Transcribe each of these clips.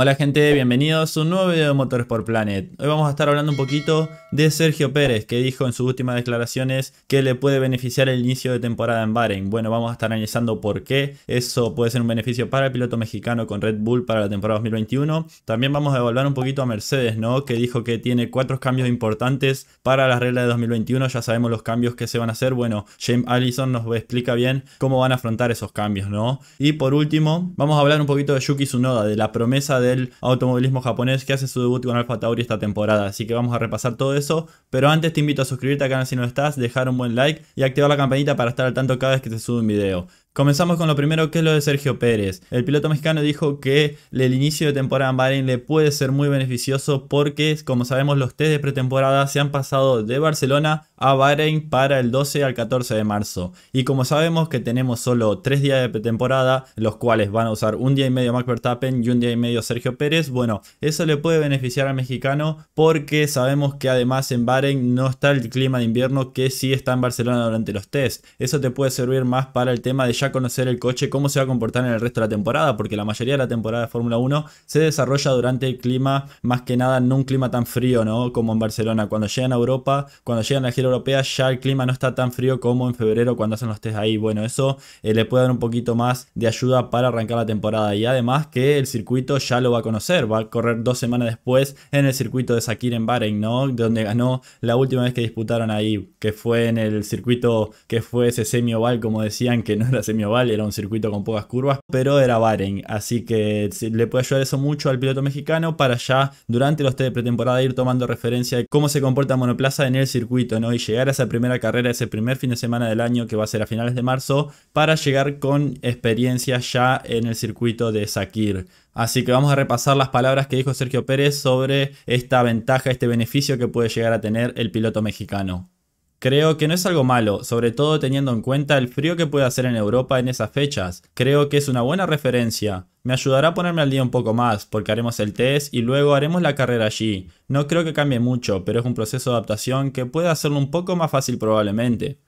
Hola gente, bienvenidos a un nuevo video de Motores por Planet. Hoy vamos a estar hablando un poquito de Sergio Pérez, que dijo en sus últimas declaraciones que le puede beneficiar el inicio de temporada en Bahrein. Bueno, vamos a estar analizando por qué eso puede ser un beneficio para el piloto mexicano con Red Bull para la temporada 2021. También vamos a evaluar un poquito a Mercedes, ¿no? Que dijo que tiene cuatro cambios importantes para la reglas de 2021. Ya sabemos los cambios que se van a hacer. Bueno, James Allison nos explica bien cómo van a afrontar esos cambios, ¿no? Y por último, vamos a hablar un poquito de Yuki Tsunoda, de la promesa de del automovilismo japonés que hace su debut con Alfa Tauri esta temporada. Así que vamos a repasar todo eso. Pero antes te invito a suscribirte al canal si no estás, dejar un buen like y activar la campanita para estar al tanto cada vez que te sube un video. Comenzamos con lo primero que es lo de Sergio Pérez. El piloto mexicano dijo que el inicio de temporada en Bahrein le puede ser muy beneficioso porque, como sabemos, los test de pretemporada se han pasado de Barcelona a Bahrein para el 12 al 14 de marzo. Y como sabemos que tenemos solo 3 días de pretemporada los cuales van a usar un día y medio Max Verstappen y un día y medio Sergio Pérez, bueno, eso le puede beneficiar al mexicano porque sabemos que además en Bahrein no está el clima de invierno que sí está en Barcelona durante los test. Eso te puede servir más para el tema de ya conocer el coche, cómo se va a comportar en el resto de la temporada, porque la mayoría de la temporada de Fórmula 1 se desarrolla durante el clima, más que nada, en un clima tan frío, ¿no? Como en Barcelona. Cuando llegan a Europa, cuando llegan a Giro europea ya el clima no está tan frío como en febrero cuando hacen los test ahí. Bueno, eso eh, le puede dar un poquito más de ayuda para arrancar la temporada. Y además que el circuito ya lo va a conocer, va a correr dos semanas después en el circuito de Sakir en Bahrein, ¿no? Donde ganó la última vez que disputaron ahí, que fue en el circuito que fue ese semioval, como decían, que no era semioval, era un circuito con pocas curvas, pero era Bahrein. Así que le puede ayudar eso mucho al piloto mexicano para ya durante los test de pretemporada ir tomando referencia de cómo se comporta monoplaza en el circuito, ¿no? llegar a esa primera carrera, ese primer fin de semana del año que va a ser a finales de marzo, para llegar con experiencia ya en el circuito de Sakir. Así que vamos a repasar las palabras que dijo Sergio Pérez sobre esta ventaja, este beneficio que puede llegar a tener el piloto mexicano. Creo que no es algo malo, sobre todo teniendo en cuenta el frío que puede hacer en Europa en esas fechas. Creo que es una buena referencia. Me ayudará a ponerme al día un poco más, porque haremos el test y luego haremos la carrera allí. No creo que cambie mucho, pero es un proceso de adaptación que puede hacerlo un poco más fácil probablemente.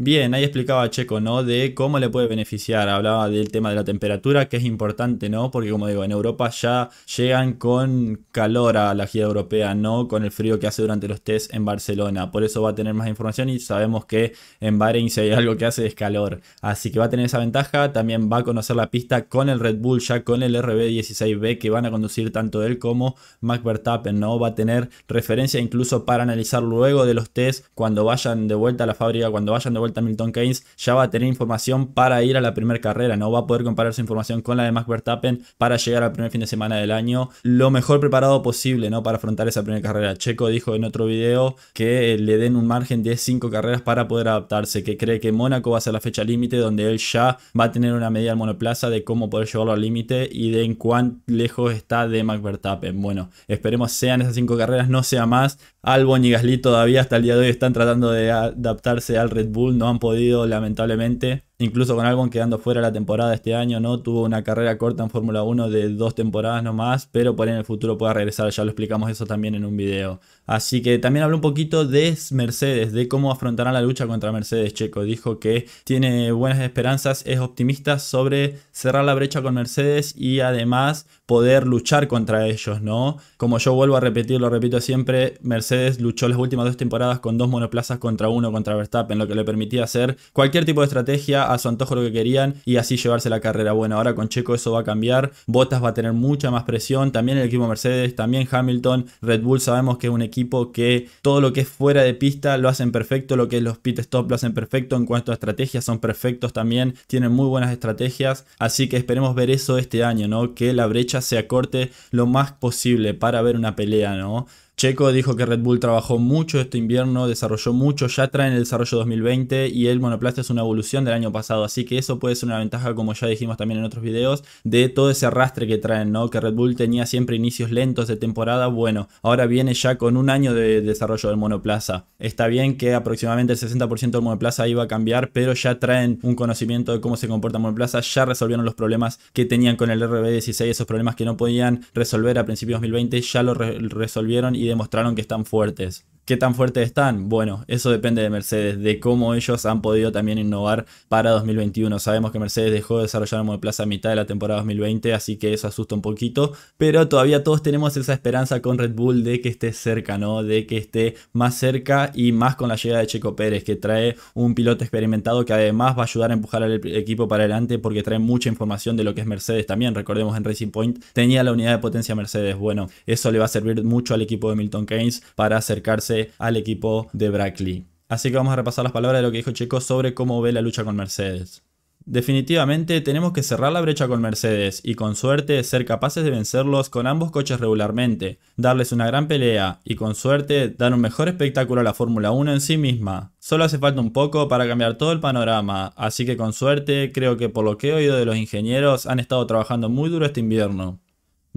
Bien, ahí explicaba Checo, ¿no? De cómo le puede beneficiar. Hablaba del tema de la temperatura, que es importante, ¿no? Porque como digo, en Europa ya llegan con calor a la gira europea, no con el frío que hace durante los test en Barcelona. Por eso va a tener más información y sabemos que en Bahrein si hay algo que hace es calor. Así que va a tener esa ventaja. También va a conocer la pista con el Red Bull, ya con el RB16B, que van a conducir tanto él como Max Verstappen, ¿no? Va a tener referencia incluso para analizar luego de los test cuando vayan de vuelta a la fábrica, cuando vayan de vuelta Hamilton, Keynes ya va a tener información para ir a la primera carrera, no va a poder comparar su información con la de Max Verstappen para llegar al primer fin de semana del año lo mejor preparado posible ¿no? para afrontar esa primera carrera. Checo dijo en otro video que eh, le den un margen de 5 carreras para poder adaptarse, que cree que Mónaco va a ser la fecha límite donde él ya va a tener una medida al monoplaza de cómo poder llevarlo al límite y de en cuán lejos está de Max Verstappen. Bueno, esperemos sean esas 5 carreras, no sea más. Albon y Gasly todavía hasta el día de hoy están tratando de adaptarse al Red Bull, no han podido lamentablemente Incluso con Albon quedando fuera la temporada este año, ¿no? Tuvo una carrera corta en Fórmula 1 de dos temporadas nomás, pero por en el futuro pueda regresar, ya lo explicamos eso también en un video. Así que también habló un poquito de Mercedes, de cómo afrontará la lucha contra Mercedes Checo. Dijo que tiene buenas esperanzas, es optimista sobre cerrar la brecha con Mercedes y además poder luchar contra ellos, ¿no? Como yo vuelvo a repetir, lo repito siempre, Mercedes luchó las últimas dos temporadas con dos monoplazas contra uno contra Verstappen, lo que le permitía hacer cualquier tipo de estrategia a su antojo lo que querían y así llevarse la carrera. Bueno, ahora con Checo eso va a cambiar. Bottas va a tener mucha más presión. También el equipo Mercedes, también Hamilton. Red Bull sabemos que es un equipo que todo lo que es fuera de pista lo hacen perfecto. Lo que es los pit stop lo hacen perfecto. En cuanto a estrategias, son perfectos también. Tienen muy buenas estrategias. Así que esperemos ver eso este año, ¿no? Que la brecha se acorte lo más posible para ver una pelea, ¿no? Checo dijo que Red Bull trabajó mucho este invierno, desarrolló mucho, ya traen el desarrollo 2020 y el monoplaza es una evolución del año pasado, así que eso puede ser una ventaja, como ya dijimos también en otros videos, de todo ese arrastre que traen, ¿no? Que Red Bull tenía siempre inicios lentos de temporada, bueno, ahora viene ya con un año de desarrollo del monoplaza. Está bien que aproximadamente el 60% del monoplaza iba a cambiar, pero ya traen un conocimiento de cómo se comporta el monoplaza, ya resolvieron los problemas que tenían con el RB16, esos problemas que no podían resolver a principios de 2020, ya lo resolvieron y demostraron que están fuertes. ¿Qué tan fuertes están? Bueno, eso depende de Mercedes, de cómo ellos han podido también innovar para 2021. Sabemos que Mercedes dejó de desarrollar el plaza a mitad de la temporada 2020, así que eso asusta un poquito, pero todavía todos tenemos esa esperanza con Red Bull de que esté cerca, ¿no? De que esté más cerca y más con la llegada de Checo Pérez, que trae un piloto experimentado que además va a ayudar a empujar al equipo para adelante porque trae mucha información de lo que es Mercedes también. Recordemos en Racing Point tenía la unidad de potencia Mercedes. Bueno, eso le va a servir mucho al equipo de Milton Keynes para acercarse al equipo de Brackley. Así que vamos a repasar las palabras de lo que dijo Checo sobre cómo ve la lucha con Mercedes. Definitivamente tenemos que cerrar la brecha con Mercedes y con suerte ser capaces de vencerlos con ambos coches regularmente, darles una gran pelea y con suerte dar un mejor espectáculo a la Fórmula 1 en sí misma. Solo hace falta un poco para cambiar todo el panorama, así que con suerte creo que por lo que he oído de los ingenieros han estado trabajando muy duro este invierno.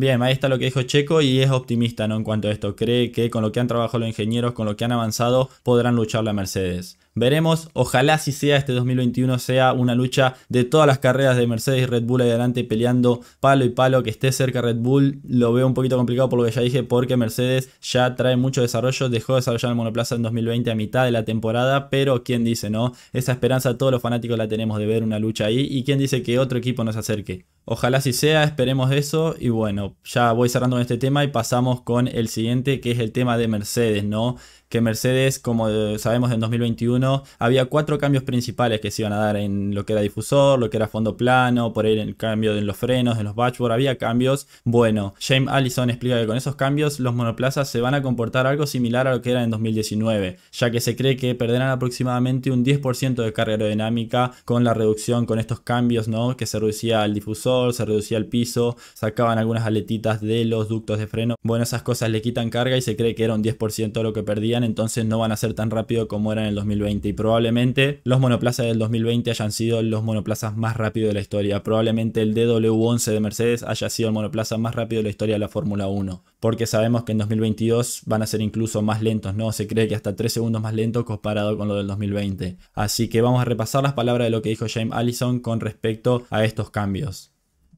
Bien, ahí está lo que dijo Checo y es optimista ¿no? en cuanto a esto. Cree que con lo que han trabajado los ingenieros, con lo que han avanzado, podrán luchar la Mercedes. Veremos, ojalá si sea este 2021 sea una lucha de todas las carreras de Mercedes y Red Bull adelante peleando palo y palo, que esté cerca Red Bull, lo veo un poquito complicado por lo que ya dije, porque Mercedes ya trae mucho desarrollo, dejó de desarrollar el monoplaza en 2020 a mitad de la temporada, pero quién dice, ¿no? Esa esperanza todos los fanáticos la tenemos de ver una lucha ahí y quién dice que otro equipo nos acerque. Ojalá si sea, esperemos eso y bueno, ya voy cerrando con este tema y pasamos con el siguiente que es el tema de Mercedes, ¿no? que Mercedes, como sabemos en 2021, había cuatro cambios principales que se iban a dar en lo que era difusor, lo que era fondo plano, por ahí el cambio de los frenos, de los batchboard, había cambios. Bueno, James Allison explica que con esos cambios los monoplazas se van a comportar algo similar a lo que era en 2019, ya que se cree que perderán aproximadamente un 10% de carga aerodinámica con la reducción, con estos cambios, ¿no? Que se reducía el difusor, se reducía el piso, sacaban algunas aletitas de los ductos de freno. Bueno, esas cosas le quitan carga y se cree que era un 10% lo que perdían entonces no van a ser tan rápido como eran en el 2020. Y probablemente los monoplazas del 2020 hayan sido los monoplazas más rápidos de la historia. Probablemente el DW11 de Mercedes haya sido el monoplaza más rápido de la historia de la Fórmula 1. Porque sabemos que en 2022 van a ser incluso más lentos, ¿no? Se cree que hasta 3 segundos más lento comparado con lo del 2020. Así que vamos a repasar las palabras de lo que dijo James Allison con respecto a estos cambios.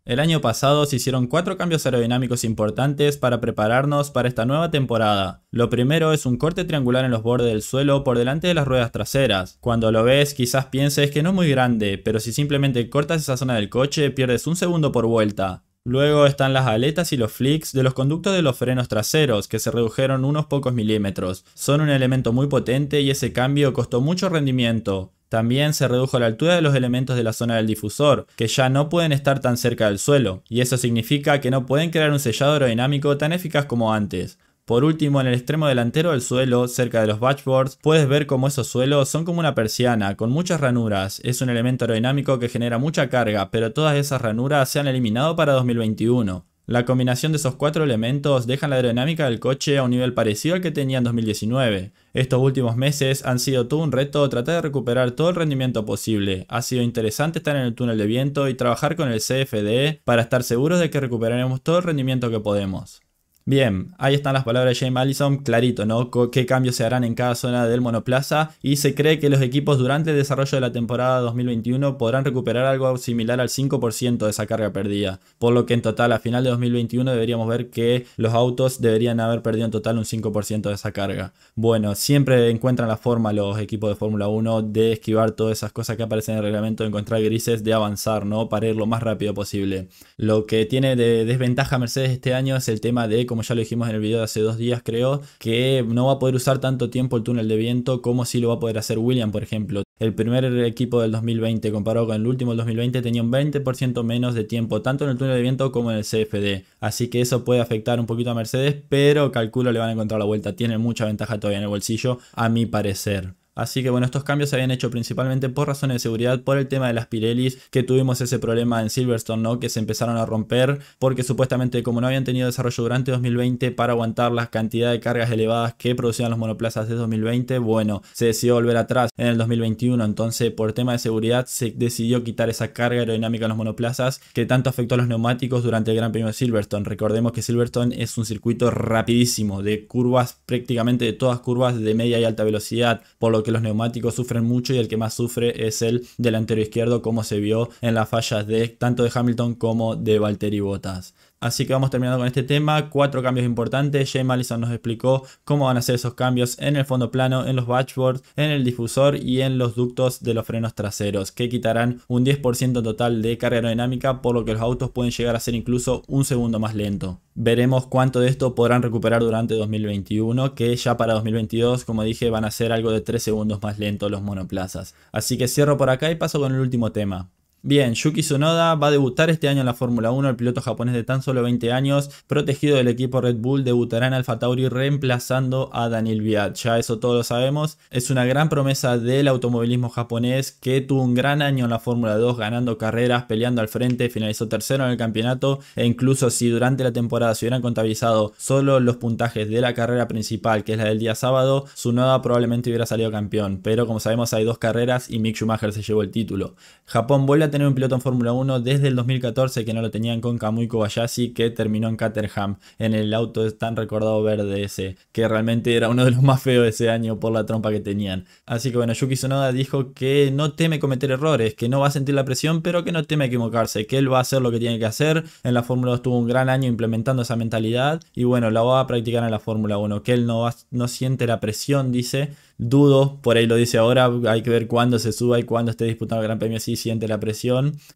El año pasado se hicieron cuatro cambios aerodinámicos importantes para prepararnos para esta nueva temporada. Lo primero es un corte triangular en los bordes del suelo por delante de las ruedas traseras. Cuando lo ves quizás pienses que no es muy grande, pero si simplemente cortas esa zona del coche pierdes un segundo por vuelta. Luego están las aletas y los flicks de los conductos de los frenos traseros, que se redujeron unos pocos milímetros. Son un elemento muy potente y ese cambio costó mucho rendimiento. También se redujo la altura de los elementos de la zona del difusor, que ya no pueden estar tan cerca del suelo, y eso significa que no pueden crear un sellado aerodinámico tan eficaz como antes. Por último, en el extremo delantero del suelo, cerca de los batchboards, puedes ver cómo esos suelos son como una persiana, con muchas ranuras. Es un elemento aerodinámico que genera mucha carga, pero todas esas ranuras se han eliminado para 2021. La combinación de esos cuatro elementos deja la aerodinámica del coche a un nivel parecido al que tenía en 2019. Estos últimos meses han sido todo un reto tratar de recuperar todo el rendimiento posible. Ha sido interesante estar en el túnel de viento y trabajar con el CFD para estar seguros de que recuperaremos todo el rendimiento que podemos. Bien, ahí están las palabras de James Allison, clarito, ¿no? Qué cambios se harán en cada zona del monoplaza y se cree que los equipos durante el desarrollo de la temporada 2021 podrán recuperar algo similar al 5% de esa carga perdida, por lo que en total a final de 2021 deberíamos ver que los autos deberían haber perdido en total un 5% de esa carga. Bueno, siempre encuentran la forma los equipos de Fórmula 1 de esquivar todas esas cosas que aparecen en el reglamento, de encontrar grises, de avanzar, ¿no? Para ir lo más rápido posible. Lo que tiene de desventaja Mercedes este año es el tema de como ya lo dijimos en el video de hace dos días creo, que no va a poder usar tanto tiempo el túnel de viento como si lo va a poder hacer William, por ejemplo. El primer equipo del 2020 comparado con el último del 2020 tenía un 20% menos de tiempo, tanto en el túnel de viento como en el CFD. Así que eso puede afectar un poquito a Mercedes, pero calculo le van a encontrar la vuelta. Tienen mucha ventaja todavía en el bolsillo, a mi parecer. Así que bueno, estos cambios se habían hecho principalmente por razones de seguridad, por el tema de las Pirellis, que tuvimos ese problema en Silverstone, ¿no? Que se empezaron a romper, porque supuestamente como no habían tenido desarrollo durante 2020 para aguantar la cantidad de cargas elevadas que producían los monoplazas de 2020, bueno, se decidió volver atrás en el 2021. Entonces, por tema de seguridad, se decidió quitar esa carga aerodinámica en los monoplazas que tanto afectó a los neumáticos durante el Gran Premio de Silverstone. Recordemos que Silverstone es un circuito rapidísimo, de curvas prácticamente de todas curvas de media y alta velocidad, por lo que los neumáticos sufren mucho y el que más sufre es el delantero izquierdo, como se vio en las fallas de tanto de Hamilton como de Valtteri Bottas. Así que vamos terminando con este tema. Cuatro cambios importantes. Jay Allison nos explicó cómo van a ser esos cambios en el fondo plano, en los batchboards, en el difusor y en los ductos de los frenos traseros, que quitarán un 10% total de carga aerodinámica, por lo que los autos pueden llegar a ser incluso un segundo más lento. Veremos cuánto de esto podrán recuperar durante 2021, que ya para 2022, como dije, van a ser algo de 3 segundos más lentos los monoplazas. Así que cierro por acá y paso con el último tema. Bien, Yuki Tsunoda va a debutar este año en la Fórmula 1, el piloto japonés de tan solo 20 años, protegido del equipo Red Bull, debutará en Alfa Tauri reemplazando a Daniel Viat, ya eso todos lo sabemos, es una gran promesa del automovilismo japonés que tuvo un gran año en la Fórmula 2 ganando carreras, peleando al frente, finalizó tercero en el campeonato e incluso si durante la temporada se hubieran contabilizado solo los puntajes de la carrera principal, que es la del día sábado, Tsunoda probablemente hubiera salido campeón, pero como sabemos hay dos carreras y Mick Schumacher se llevó el título. Japón vuelve a tener un piloto en Fórmula 1 desde el 2014 que no lo tenían con Kamui Kobayashi que terminó en Caterham en el auto tan recordado verde ese que realmente era uno de los más feos de ese año por la trompa que tenían. Así que bueno, Yuki Tsunoda dijo que no teme cometer errores, que no va a sentir la presión pero que no teme equivocarse, que él va a hacer lo que tiene que hacer. En la Fórmula 2 tuvo un gran año implementando esa mentalidad y bueno, la va a practicar en la Fórmula 1, que él no, no siente la presión, dice, dudo, por ahí lo dice ahora, hay que ver cuándo se suba y cuándo esté disputando el Gran Premio, si siente la presión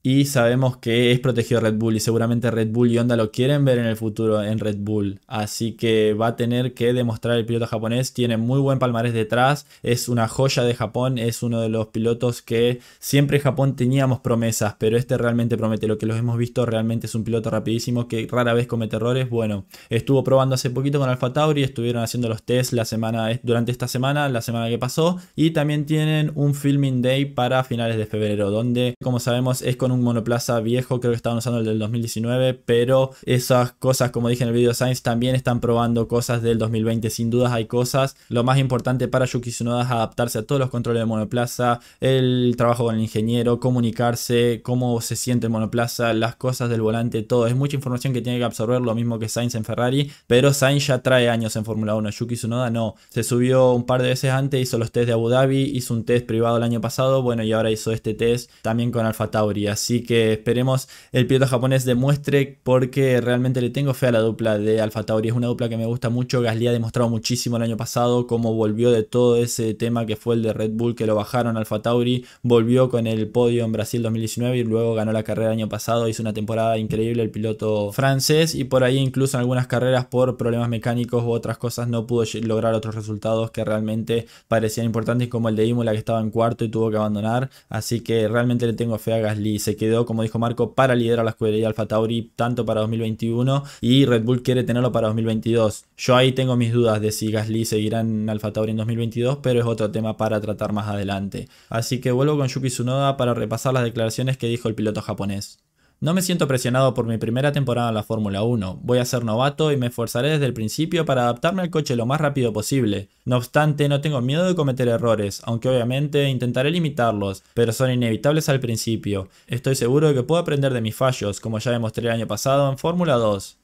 y sabemos que es protegido Red Bull y seguramente Red Bull y Honda lo quieren ver en el futuro en Red Bull. Así que va a tener que demostrar el piloto japonés, tiene muy buen palmarés detrás, es una joya de Japón, es uno de los pilotos que siempre en Japón teníamos promesas, pero este realmente promete lo que los hemos visto, realmente es un piloto rapidísimo que rara vez comete errores. Bueno, estuvo probando hace poquito con Alfa Tauri, estuvieron haciendo los tests la semana durante esta semana, la semana que pasó y también tienen un filming day para finales de febrero, donde como saben es con un monoplaza viejo, creo que estaban usando el del 2019, pero esas cosas, como dije en el video Sainz, también están probando cosas del 2020, sin dudas hay cosas. Lo más importante para Yuki Tsunoda es adaptarse a todos los controles de monoplaza, el trabajo con el ingeniero, comunicarse, cómo se siente el monoplaza, las cosas del volante, todo. Es mucha información que tiene que absorber, lo mismo que Sainz en Ferrari, pero Sainz ya trae años en Fórmula 1, Yuki Tsunoda no. Se subió un par de veces antes, hizo los test de Abu Dhabi, hizo un test privado el año pasado, bueno, y ahora hizo este test también con Alfa Tauri. Así que esperemos el piloto japonés demuestre porque realmente le tengo fe a la dupla de Alfa Tauri. Es una dupla que me gusta mucho. Gasly ha demostrado muchísimo el año pasado cómo volvió de todo ese tema que fue el de Red Bull que lo bajaron Alfa Tauri. Volvió con el podio en Brasil 2019 y luego ganó la carrera el año pasado. Hizo una temporada increíble el piloto francés y por ahí incluso en algunas carreras por problemas mecánicos u otras cosas no pudo lograr otros resultados que realmente parecían importantes como el de Imola que estaba en cuarto y tuvo que abandonar. Así que realmente le tengo fe a Gasly. Se quedó, como dijo Marco, para liderar la escudería Alfa Tauri tanto para 2021 y Red Bull quiere tenerlo para 2022. Yo ahí tengo mis dudas de si Gasly seguirá en Alfa Tauri en 2022, pero es otro tema para tratar más adelante. Así que vuelvo con Yuki Tsunoda para repasar las declaraciones que dijo el piloto japonés. No me siento presionado por mi primera temporada en la Fórmula 1, voy a ser novato y me esforzaré desde el principio para adaptarme al coche lo más rápido posible. No obstante, no tengo miedo de cometer errores, aunque obviamente intentaré limitarlos, pero son inevitables al principio. Estoy seguro de que puedo aprender de mis fallos, como ya demostré el año pasado en Fórmula 2.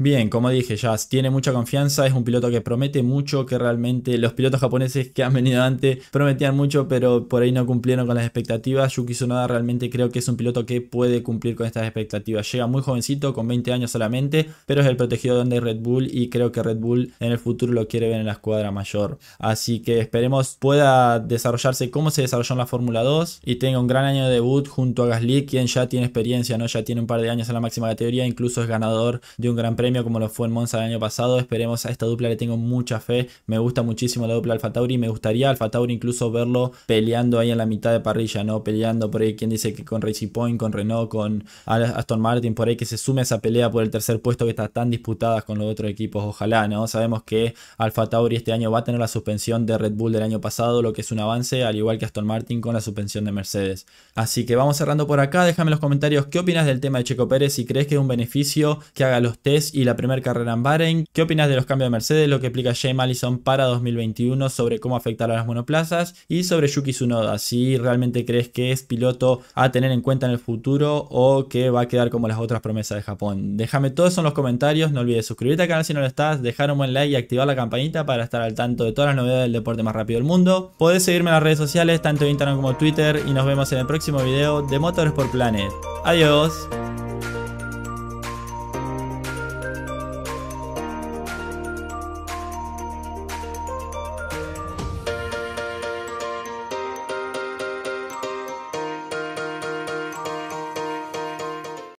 Bien, como dije, ya tiene mucha confianza, es un piloto que promete mucho, que realmente los pilotos japoneses que han venido antes prometían mucho, pero por ahí no cumplieron con las expectativas. Yuki Tsunoda realmente creo que es un piloto que puede cumplir con estas expectativas. Llega muy jovencito, con 20 años solamente, pero es el protegido de Red Bull y creo que Red Bull en el futuro lo quiere ver en la escuadra mayor. Así que esperemos pueda desarrollarse como se desarrolló en la Fórmula 2 y tenga un gran año de debut junto a Gasly, quien ya tiene experiencia, ¿no? ya tiene un par de años en la máxima categoría, incluso es ganador de un gran premio como lo fue en Monza el año pasado. Esperemos a esta dupla, le tengo mucha fe. Me gusta muchísimo la dupla Alfa Tauri. Me gustaría Alfa Tauri incluso verlo peleando ahí en la mitad de parrilla, ¿no? Peleando por ahí, quien dice que con Racing Point, con Renault, con Aston Martin, por ahí que se sume esa pelea por el tercer puesto que está tan disputada con los otros equipos. Ojalá, ¿no? Sabemos que Alfa Tauri este año va a tener la suspensión de Red Bull del año pasado, lo que es un avance, al igual que Aston Martin con la suspensión de Mercedes. Así que vamos cerrando por acá. Déjame en los comentarios qué opinas del tema de Checo Pérez, si crees que es un beneficio que haga los test y la primera carrera en baren ¿Qué opinas de los cambios de Mercedes, lo que explica Jay Allison para 2021 sobre cómo afectar a las monoplazas y sobre Yuki Tsunoda? Si realmente crees que es piloto a tener en cuenta en el futuro o que va a quedar como las otras promesas de Japón. Déjame todo eso en los comentarios, no olvides suscribirte al canal si no lo estás, dejar un buen like y activar la campanita para estar al tanto de todas las novedades del deporte más rápido del mundo. Podés seguirme en las redes sociales, tanto en Instagram como Twitter y nos vemos en el próximo video de motorsport por Planet. Adiós.